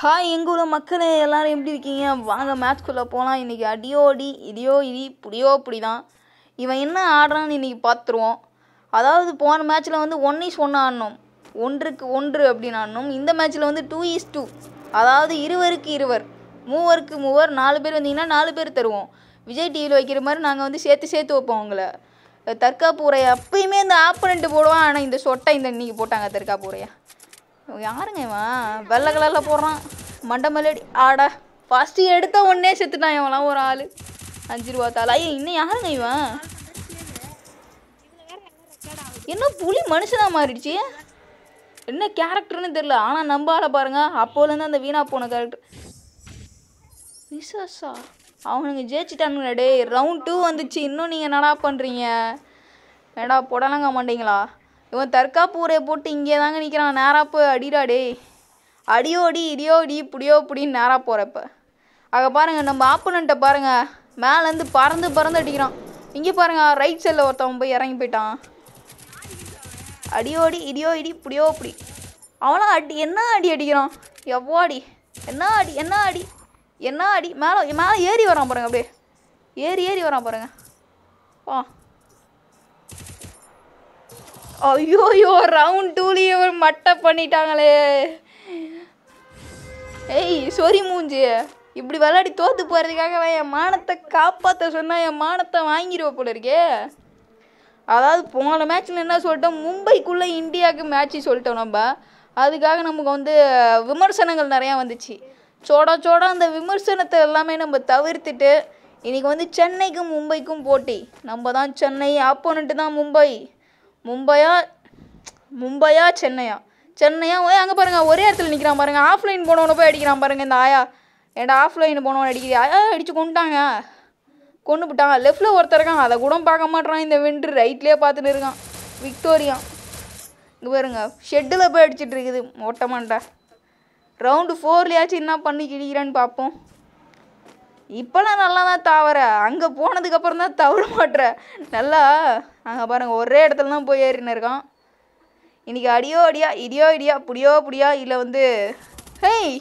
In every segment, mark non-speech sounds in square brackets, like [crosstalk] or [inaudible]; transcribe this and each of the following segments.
hi எங்கள் ஊர் மக்கள் எல்லோரும் எப்படி இருக்கீங்க வாங்க மேட்ச்குள்ளே போகலாம் இன்றைக்கி அடியோ அடி இடியோ இடி புடியோ இப்படி தான் இவன் என்ன ஆடுறான்னு இன்றைக்கி பார்த்துருவோம் அதாவது போன மேட்ச்சில் வந்து ஒன் ஈஸ் ஒன்று ஆடணும் ஒன்றுக்கு ஒன்று அப்படின்னு ஆடணும் இந்த மேட்ச்சில் வந்து டூ இஸ் டூ அதாவது இருவருக்கு இருவர் மூவருக்கு மூவர் நாலு பேர் வந்தீங்கன்னா நாலு பேர் தருவோம் விஜய் டிவியில் வைக்கிற மாதிரி நாங்கள் வந்து சேர்த்து சேர்த்து வைப்போம் உங்களை தற்காப்பு உரையை அப்பயுமே இந்த ஆப்பனண்ட்டு போடுவான் ஆனால் இந்த சொட்டை இந்த இன்றைக்கி போட்டாங்க தற்காப்பு உரையை யாருங்க இவன் வெள்ளை கலரில் போடுறான் மண்டை மலடி ஆடா ஃபஸ்ட்டு எடுத்த உடனே செத்துட்டான் இவன்லாம் ஒரு ஆள் அஞ்சு ரூபா தாள் ஐயோ இன்னும் யாருங்க இவன் என்ன புலி மனுஷனாக மாறிடுச்சு என்ன கேரக்டர்னு தெரில ஆனால் நம்ப ஆளை பாருங்க அப்போலேருந்து அந்த வீணாக போன கேரக்டர் விசாசா அவனுங்க ஜெயிச்சிட்டானுங்க டே ரவுண்ட் டூ வந்துச்சு இன்னும் நீங்கள் என்னடா பண்ணுறீங்க ஏடா புடலங்க மாட்டீங்களா இவன் தற்காப்பு ஊரை போட்டு இங்கே தாங்க நிற்கிறான் நேராக போய் அடிடா டே அடியோடி இடியோடி இப்படியோ இப்படின்னு நேராக போகிறப்ப ஆக பாருங்கள் நம்ம ஆப்போனண்ட்டை பாருங்கள் மேலேருந்து பறந்து பறந்து அடிக்கிறான் இங்கே பாருங்கள் ரைட் சைடில் ஒருத்தவன் போய் இறங்கி போயிட்டான் அடியோடி இடியோ இடி இப்படியோ இப்படி அவனும் அடி என்ன அடி அடிக்கிறான் எவ்வளோ அடி என்ன அடி என்ன அடி என்ன அடி மேலே மேலே ஏறி வரான் பாருங்கள் அப்படியே ஏறி ஏறி வரான் பாருங்கள் ஆ ஐயோ ஐயோ ரவுண்ட் டூலியே ஒரு மட்டை பண்ணிட்டாங்களே ஏய் சொரி மூஞ்சி இப்படி விளாடி தோத்து போகிறதுக்காக என் மானத்தை காப்பாற்ற சொன்னால் என் மானத்தை வாங்கிடுவ போல இருக்கே அதாவது போன மேட்ச்சில் என்ன சொல்லிட்டோம் மும்பைக்குள்ளே இந்தியாவுக்கு மேட்ச்சு சொல்லிட்டோம் நம்ம அதுக்காக நமக்கு வந்து விமர்சனங்கள் நிறையா வந்துச்சு சோடா சோடா அந்த விமர்சனத்தை எல்லாமே நம்ம தவிர்த்துட்டு இன்றைக்கி வந்து சென்னைக்கும் மும்பைக்கும் போட்டி நம்ம தான் சென்னை ஆப்போனண்ட்டு தான் மும்பை மும்பையா மும்பையா சென்னையா சென்னையா ஓய் அங்கே பாருங்கள் ஒரே இடத்துல நிற்கிறான் பாருங்கள் ஆஃப்லைன் போனவனை போய் அடிக்கிறான் பாருங்கள் இந்த ஆயா ஏன்டா ஆஃப்லைன் போனவன் அடிக்கிறியா ஆயா அடிச்சு கொண்டுட்டாங்க கொண்டு விட்டாங்க லெஃப்டில் ஒருத்தர் இருக்கான் அதை கூட பார்க்க மாட்டேறான் இந்த வென்று ரைட்லேயே பார்த்துட்டு இருக்கான் விக்டோரியா இங்கே பாருங்க ஷெட்டில் போய் அடிச்சுட்டு இருக்குது ஓட்டமாண்டா ரவுண்டு ஃபோர்லேயாச்சும் என்ன பண்ணி கிழிக்கிறான்னு பார்ப்போம் இப்போலாம் நல்லா தான் தவற அங்கே போனதுக்கப்புறம் தான் தவற மாட்டுற நல்லா அங்கே பாருங்கள் ஒரே இடத்துல தான் போய் ஏறின்னு இருக்கான் இன்றைக்கி அடியோ அடியா இடியோ இடியா புடியோ புடியா இல்லை வந்து ஹேய்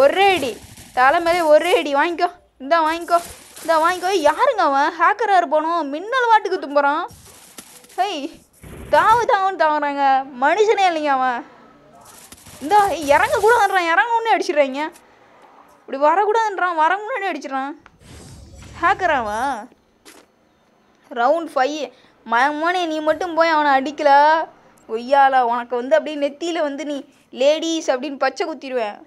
ஒரே அடி தலை மேலே ஒரே அடி வாங்கிக்கோ இந்தா வாங்கிக்கோ இந்தா வாங்கிக்கோ யாருங்க அவன் ஹேக்கராக இருப்பானோ மின்னல் வாட்டுக்கு தும்புறான் ஹேய் தாவு தாவுன்னு தாவுறாங்க மனுஷனே இல்லைங்க அவன் இந்த இறங்க கூட வந்துடுறான் அடிச்சிடுறாங்க இப்படி வரக்கூடாதுன்றான் வரங்கூடன்னு அடிச்சிடறான் ஹேக்கர் அவன் ரவுண்ட் ஃபைவ் மகமோனே நீ மட்டும் போய் அவனை அடிக்கல ஒய்யாலா உனக்கு வந்து அப்படியே நெத்தியில் வந்து நீ லேடிஸ் அப்படின்னு பச்சை குத்திடுவேன்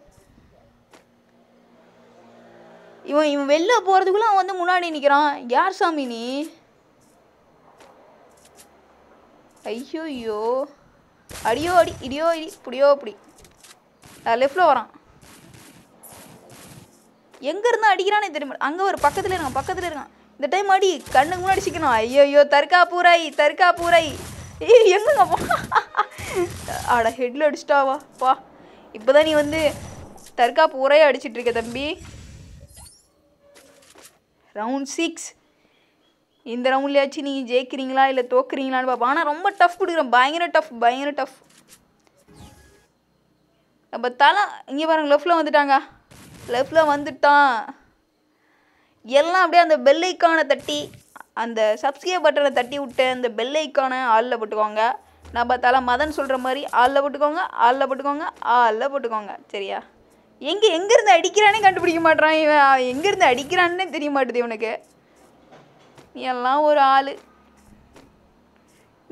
இவன் இவன் வெளில போகிறதுக்குள்ள அவன் வந்து முன்னாடி நிற்கிறான் யார் சாமி நீ ஐயோ அடியோ அடி இடியோ இடி இப்படியோ இப்படி லெஃப்டில் வரான் எங்கேருந்து அடிக்கிறானே தெரியுமா அங்கே ஒரு பக்கத்தில் இருக்கான் பக்கத்தில் இருக்கான் இந்த டைம் அடி கண்ணுக்கு முன்னாடி சிக்கணும் ஐயோ தர்கா பூராய் ஏய் எங்கங்க ஆட ஹெட்ல அடிச்சிட்டாவா வா இப்போ தான் நீ வந்து தர்கா பூராய் அடிச்சிட்டு இருக்க தம்பி ரவுண்ட் சிக்ஸ் இந்த ரவுண்ட்லயாச்சும் நீங்கள் ஜெயிக்கிறீங்களா இல்லை தோக்குறீங்களான்னு பாப்பா ஆனால் ரொம்ப டஃப் கொடுக்குறேன் பயங்கர டஃப் பயங்கர டஃப் நம்ம தலை இங்கே பாருங்க லெஃப்டில் வந்துட்டாங்க லெஃப்டில் வந்துட்டான் எல்லாம் அப்படியே அந்த பெல்லைக்கானை தட்டி அந்த சப்ஸ்கிரைப் பட்டனை தட்டி விட்டு அந்த பெல் ஆளில் போட்டுக்கோங்க நம்ம தலை மதன் சொல்கிற மாதிரி ஆளில் போட்டுக்கோங்க ஆளில் போட்டுக்கோங்க ஆளில் போட்டுக்கோங்க சரியா எங்கே எங்கேருந்து அடிக்கிறானே கண்டுபிடிக்க மாட்டான் இவன் எங்கேருந்து அடிக்கிறான்னு தெரிய மாட்டுது இவனுக்கு நீ எல்லாம் ஒரு ஆள்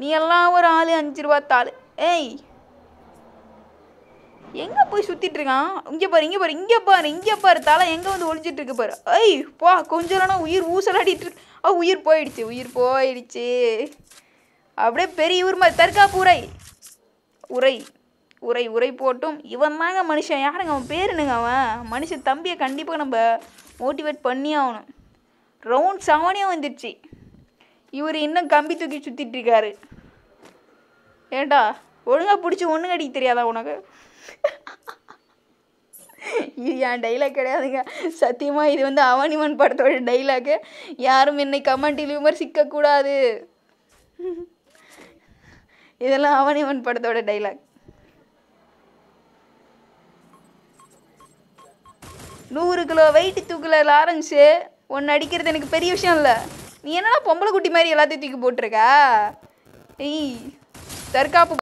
நீ எல்லாம் ஒரு ஆள் அஞ்சு ரூபா தாள் ஏய் எங்கே போய் சுற்றிட்டு இருக்கான் இங்கே பாரு இங்கே பாரு இங்கே பாரு இங்கே பாரு தலை எங்கே வந்து ஒழிஞ்சிட்டு இருக்கு பாரு ஐய் போ கொஞ்சம்னா உயிர் ஊசலாடிட்டு இருக்கு ஆ உயிர் போயிடுச்சு உயிர் போயிடுச்சு அப்படியே பெரிய ஊர் மாதிரி தற்காப்பு உரை உரை உரை உரை போட்டும் இவன் தாங்க மனுஷன் யாருங்க அவன் பேருனுங்க அவன் மனுஷன் தம்பியை கண்டிப்பாக நம்ம மோட்டிவேட் பண்ணி ஆகணும் ரவுண்ட் செவனே வந்துடுச்சு இவர் இன்னும் கம்பி தூக்கி சுற்றிட்டு இருக்காரு ஏண்டா ஒழுங்காக பிடிச்சி ஒன்று கடிக்க தெரியாதா உனக்கு [laughs] இது என் டைலாக் கிடையாதுங்க சத்தியமாக இது வந்து அவனிமன் படத்தோட டைலாக்கு யாரும் என்னை கமெண்டில் கூடாது [laughs] இதெல்லாம் அவனிமன் படத்தோட டைலாக் நூறு கிலோ வெயிட் தூக்கல லாரன்ஸு ஒன்று அடிக்கிறது எனக்கு பெரிய விஷயம் இல்லை நீ என்னடா பொம்பளை குட்டி மாதிரி எல்லாத்தையும் தூக்கி போட்டிருக்க ஏய் தற்காப்பு